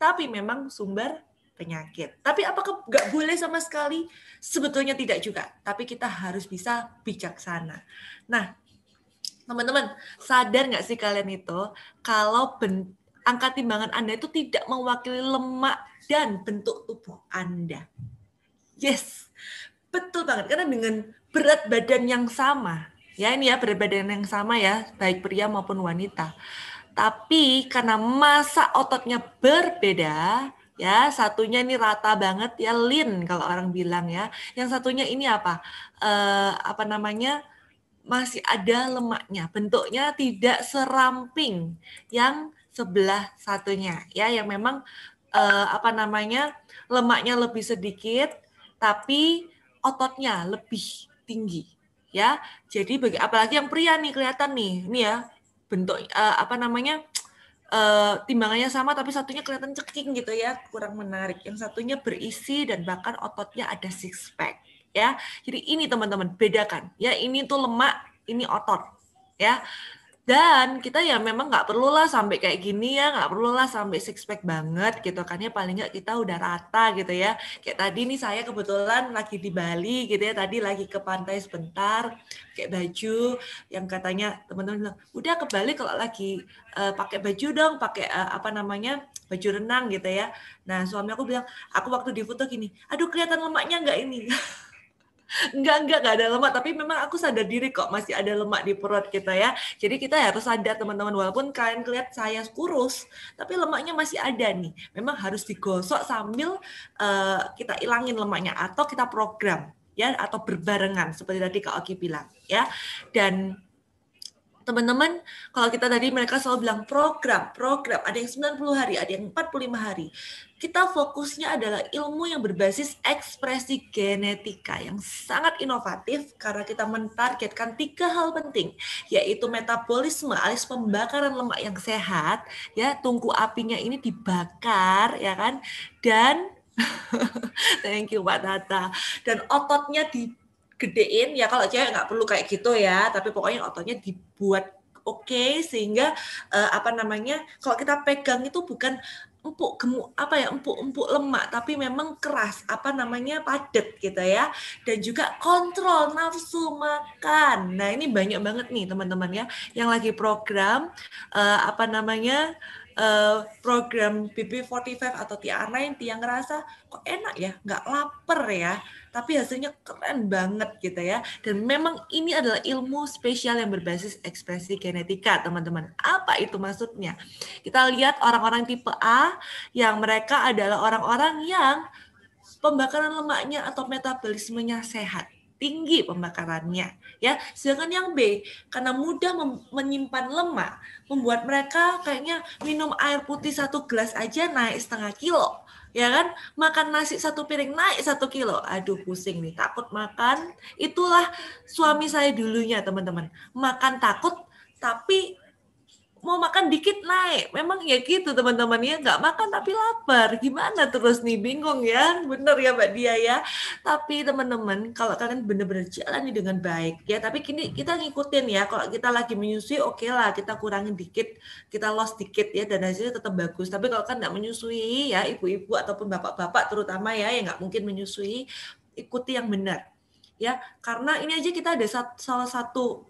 tapi memang sumber penyakit. Tapi apakah nggak boleh sama sekali? Sebetulnya tidak juga. Tapi kita harus bisa bijaksana. Nah, teman-teman, sadar nggak sih kalian itu kalau angka timbangan Anda itu tidak mewakili lemak dan bentuk tubuh Anda? Yes, betul banget. Karena dengan berat badan yang sama, ya ini ya berat badan yang sama ya, baik pria maupun wanita tapi karena masa ototnya berbeda, ya satunya ini rata banget ya lean kalau orang bilang ya. Yang satunya ini apa? Eh, apa namanya? Masih ada lemaknya. Bentuknya tidak seramping yang sebelah satunya ya yang memang eh, apa namanya? lemaknya lebih sedikit tapi ototnya lebih tinggi ya. Jadi bagi apalagi yang pria nih kelihatan nih, nih ya bentuk uh, apa namanya uh, timbangannya sama tapi satunya kelihatan ceking gitu ya kurang menarik yang satunya berisi dan bahkan ototnya ada six pack ya jadi ini teman-teman bedakan ya ini tuh lemak ini otot ya dan kita ya memang nggak perlu lah sampai kayak gini ya nggak perlu lah sampai six pack banget gitu kan ya paling nggak kita udah rata gitu ya kayak tadi nih saya kebetulan lagi di Bali gitu ya tadi lagi ke pantai sebentar kayak baju yang katanya teman-teman bilang udah ke Bali kalau lagi uh, pakai baju dong pakai uh, apa namanya baju renang gitu ya nah suami aku bilang aku waktu di foto gini aduh kelihatan lemaknya nggak ini Enggak, enggak, enggak ada lemak. Tapi memang aku sadar diri kok masih ada lemak di perut kita ya. Jadi kita harus sadar teman-teman. Walaupun kalian lihat saya kurus, tapi lemaknya masih ada nih. Memang harus digosok sambil uh, kita ilangin lemaknya atau kita program ya atau berbarengan seperti tadi Kak Oki bilang ya. Dan teman-teman kalau kita tadi mereka selalu bilang program, program, ada yang 90 hari, ada yang 45 hari kita fokusnya adalah ilmu yang berbasis ekspresi genetika yang sangat inovatif karena kita mentargetkan tiga hal penting yaitu metabolisme alias pembakaran lemak yang sehat ya tungku apinya ini dibakar ya kan dan thank you Pak Tata dan ototnya digedein ya kalau cewek nggak perlu kayak gitu ya tapi pokoknya ototnya dibuat oke okay, sehingga uh, apa namanya kalau kita pegang itu bukan empuk gemuk apa ya empuk empuk lemak tapi memang keras apa namanya padat gitu ya dan juga kontrol nafsu makan nah ini banyak banget nih teman-teman ya yang lagi program uh, apa namanya Eh, program BB45 atau TR90 yang ngerasa kok enak ya, nggak lapar ya, tapi hasilnya keren banget gitu ya. Dan memang ini adalah ilmu spesial yang berbasis ekspresi genetika, teman-teman. Apa itu maksudnya? Kita lihat orang-orang tipe A yang mereka adalah orang-orang yang pembakaran lemaknya atau metabolismenya sehat tinggi pembakarannya ya sedangkan yang B karena mudah menyimpan lemak membuat mereka kayaknya minum air putih satu gelas aja naik setengah kilo ya kan makan nasi satu piring naik satu kilo aduh pusing nih takut makan itulah suami saya dulunya teman-teman makan takut tapi mau makan dikit naik. Memang ya gitu teman teman ya, nggak makan tapi lapar. Gimana terus nih bingung ya? Bener ya Mbak Dia ya. Tapi teman-teman kalau kalian bener-bener jalan nih dengan baik ya. Tapi kini kita ngikutin ya. Kalau kita lagi menyusui oke okay lah kita kurangin dikit, kita loss dikit ya dan hasilnya tetap bagus. Tapi kalau kan nggak menyusui ya ibu-ibu ataupun bapak-bapak terutama ya yang nggak mungkin menyusui ikuti yang benar ya karena ini aja kita ada salah satu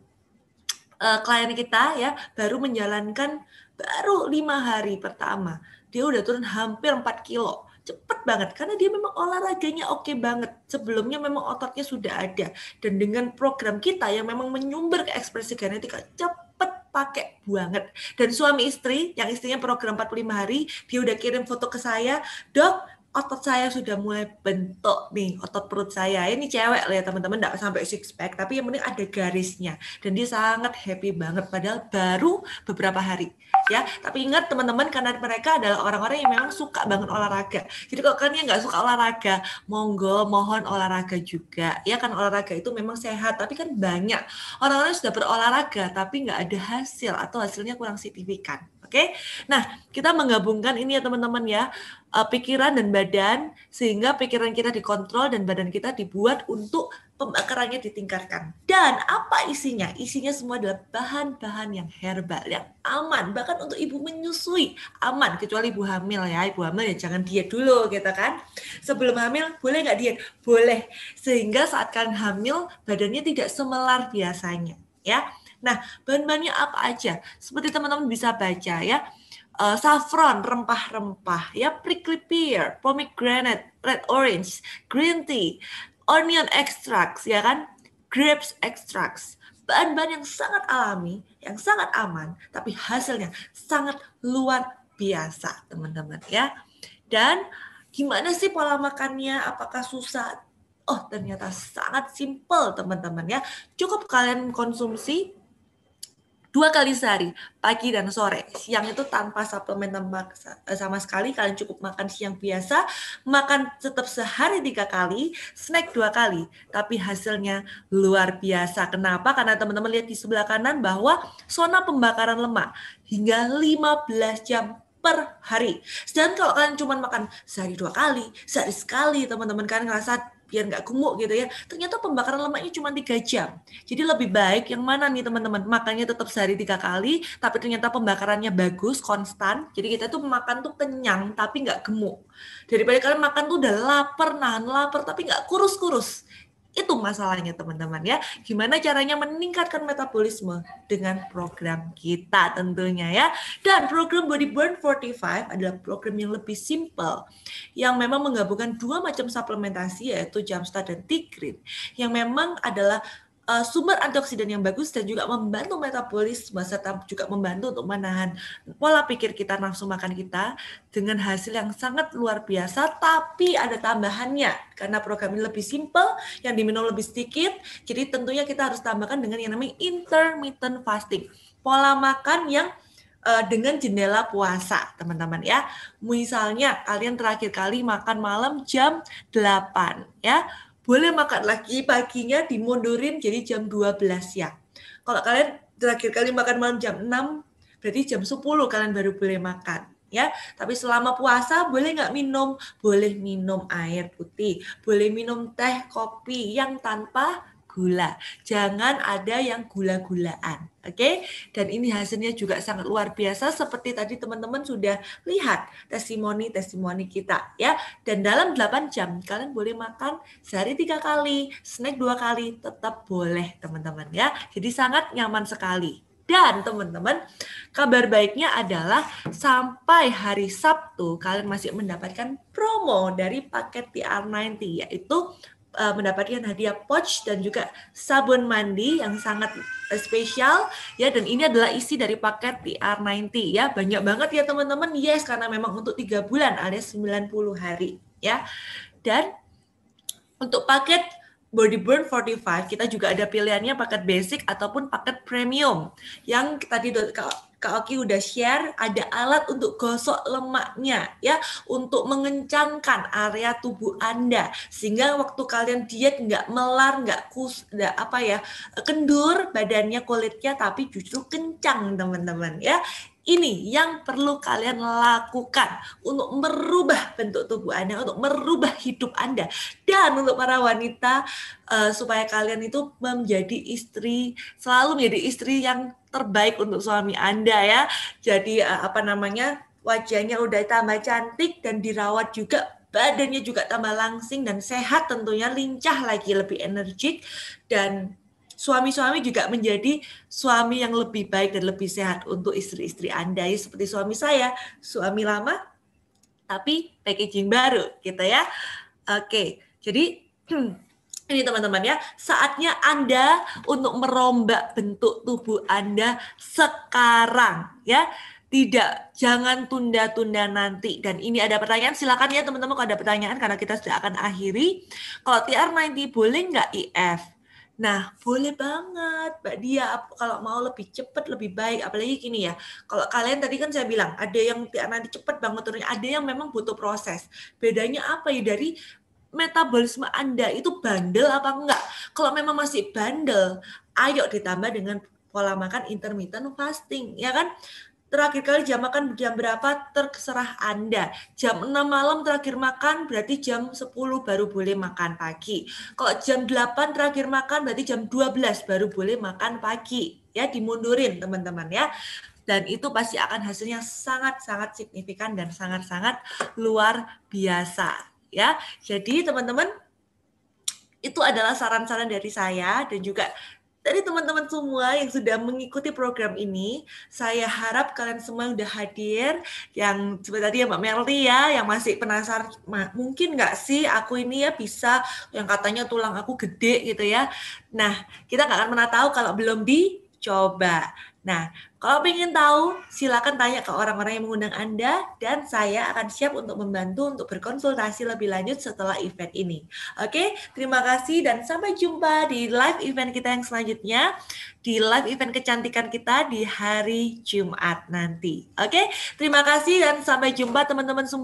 uh, klien kita ya baru menjalankan baru lima hari pertama dia udah turun hampir 4 kilo cepet banget karena dia memang olahraganya oke okay banget sebelumnya memang ototnya sudah ada dan dengan program kita yang memang menyumber ke ekspresi genetika cepet pakai banget dan suami istri yang istrinya program 45 hari dia udah kirim foto ke saya dok otot saya sudah mulai bentuk nih otot perut saya ini cewek lah ya teman-teman tidak sampai six pack tapi yang penting ada garisnya dan dia sangat happy banget padahal baru beberapa hari ya tapi ingat teman-teman karena mereka adalah orang-orang yang memang suka banget olahraga jadi kalau kalian nggak suka olahraga monggo mohon olahraga juga ya kan olahraga itu memang sehat tapi kan banyak orang-orang sudah berolahraga tapi nggak ada hasil atau hasilnya kurang signifikan Oke, okay? nah kita menggabungkan ini ya teman-teman ya eh, pikiran dan badan sehingga pikiran kita dikontrol dan badan kita dibuat untuk pembakarannya ditingkatkan. Dan apa isinya? Isinya semua adalah bahan-bahan yang herbal yang aman bahkan untuk ibu menyusui aman kecuali ibu hamil ya ibu hamil ya jangan diet dulu kita gitu kan. Sebelum hamil boleh nggak diet? Boleh sehingga saat kalian hamil badannya tidak semelar biasanya ya Nah, bahan-bahannya apa aja? Seperti teman-teman bisa baca ya. Uh, saffron, rempah-rempah, ya prickly pear, pomegranate, red orange, green tea, onion extracts, ya kan? Grapes extracts. Bahan-bahan yang sangat alami, yang sangat aman, tapi hasilnya sangat luar biasa, teman-teman ya. Dan gimana sih pola makannya? Apakah susah? Oh, ternyata sangat simpel, teman-teman ya. Cukup kalian konsumsi dua kali sehari, pagi dan sore. Siang itu tanpa suplemen sama sekali, kalian cukup makan siang biasa, makan tetap sehari tiga kali, snack dua kali. Tapi hasilnya luar biasa. Kenapa? Karena teman-teman lihat di sebelah kanan bahwa zona pembakaran lemak hingga 15 jam per hari. Sedangkan kalau kalian cuma makan sehari dua kali, sehari sekali, teman-teman kalian ngerasa biar nggak gemuk gitu ya. Ternyata pembakaran lemaknya cuma tiga jam. Jadi lebih baik yang mana nih teman-teman? Makannya tetap sehari tiga kali, tapi ternyata pembakarannya bagus, konstan. Jadi kita tuh makan tuh kenyang tapi nggak gemuk. Daripada kalian makan tuh udah lapar, nahan lapar tapi nggak kurus-kurus. Itu masalahnya teman-teman ya. Gimana caranya meningkatkan metabolisme dengan program kita tentunya ya. Dan program Body Burn 45 adalah program yang lebih simple yang memang menggabungkan dua macam suplementasi yaitu Jumpstart dan Tigrin yang memang adalah uh, sumber antioksidan yang bagus dan juga membantu metabolisme serta juga membantu untuk menahan pola pikir kita, nafsu makan kita dengan hasil yang sangat luar biasa. Tapi ada tambahannya karena program ini lebih simple, yang diminum lebih sedikit. Jadi tentunya kita harus tambahkan dengan yang namanya intermittent fasting, pola makan yang eh, dengan jendela puasa, teman-teman ya. Misalnya kalian terakhir kali makan malam jam 8 ya boleh makan lagi paginya dimundurin jadi jam 12 siang. Kalau kalian terakhir kali makan malam jam 6, berarti jam 10 kalian baru boleh makan. Ya, tapi selama puasa boleh nggak minum? Boleh minum air putih, boleh minum teh, kopi yang tanpa gula. Jangan ada yang gula-gulaan. Oke, okay? dan ini hasilnya juga sangat luar biasa seperti tadi teman-teman sudah lihat testimoni-testimoni kita ya. Dan dalam 8 jam kalian boleh makan sehari tiga kali, snack dua kali tetap boleh teman-teman ya. Jadi sangat nyaman sekali. Dan teman-teman, kabar baiknya adalah sampai hari Sabtu kalian masih mendapatkan promo dari paket tr 90 yaitu uh, mendapatkan hadiah pouch dan juga sabun mandi yang sangat eh, spesial ya dan ini adalah isi dari paket TR90 ya. Banyak banget ya teman-teman. Yes karena memang untuk tiga bulan alias 90 hari ya. Dan untuk paket Body Burn 45 kita juga ada pilihannya paket basic ataupun paket premium yang tadi Kak Oki udah share ada alat untuk gosok lemaknya ya untuk mengencangkan area tubuh Anda sehingga waktu kalian diet nggak melar nggak kus nggak apa ya kendur badannya kulitnya tapi justru kencang teman-teman ya ini yang perlu kalian lakukan untuk merubah bentuk tubuh Anda, untuk merubah hidup Anda, dan untuk para wanita eh, supaya kalian itu menjadi istri selalu menjadi istri yang terbaik untuk suami Anda ya. Jadi eh, apa namanya? wajahnya udah tambah cantik dan dirawat juga badannya juga tambah langsing dan sehat tentunya lincah lagi lebih energik dan suami-suami juga menjadi suami yang lebih baik dan lebih sehat untuk istri-istri Anda ya, seperti suami saya, suami lama tapi packaging baru gitu ya. Oke, jadi ini teman-teman ya, saatnya Anda untuk merombak bentuk tubuh Anda sekarang ya. Tidak, jangan tunda-tunda nanti. Dan ini ada pertanyaan, silakan ya teman-teman kalau ada pertanyaan karena kita sudah akan akhiri. Kalau TR90 boleh nggak IF? Nah, boleh banget Mbak Dia kalau mau lebih cepat lebih baik apalagi gini ya. Kalau kalian tadi kan saya bilang ada yang nanti cepat banget turunnya, ada yang memang butuh proses. Bedanya apa ya dari metabolisme Anda itu bandel apa enggak. Kalau memang masih bandel, ayo ditambah dengan pola makan intermittent fasting, ya kan? Terakhir kali jam makan jam berapa terserah Anda. Jam 6 malam terakhir makan berarti jam 10 baru boleh makan pagi. Kalau jam 8 terakhir makan berarti jam 12 baru boleh makan pagi. Ya dimundurin teman-teman ya dan itu pasti akan hasilnya sangat-sangat signifikan dan sangat-sangat luar biasa ya. Jadi teman-teman itu adalah saran-saran dari saya dan juga dari teman-teman semua yang sudah mengikuti program ini, saya harap kalian semua yang udah hadir, yang seperti tadi ya Mbak Merli ya, yang masih penasaran, mungkin nggak sih aku ini ya bisa, yang katanya tulang aku gede gitu ya. Nah, kita nggak akan pernah tahu kalau belum dicoba. Nah, kalau ingin tahu, silakan tanya ke orang-orang yang mengundang Anda dan saya akan siap untuk membantu untuk berkonsultasi lebih lanjut setelah event ini. Oke, terima kasih dan sampai jumpa di live event kita yang selanjutnya di live event kecantikan kita di hari Jumat nanti. Oke, terima kasih dan sampai jumpa teman-teman semua.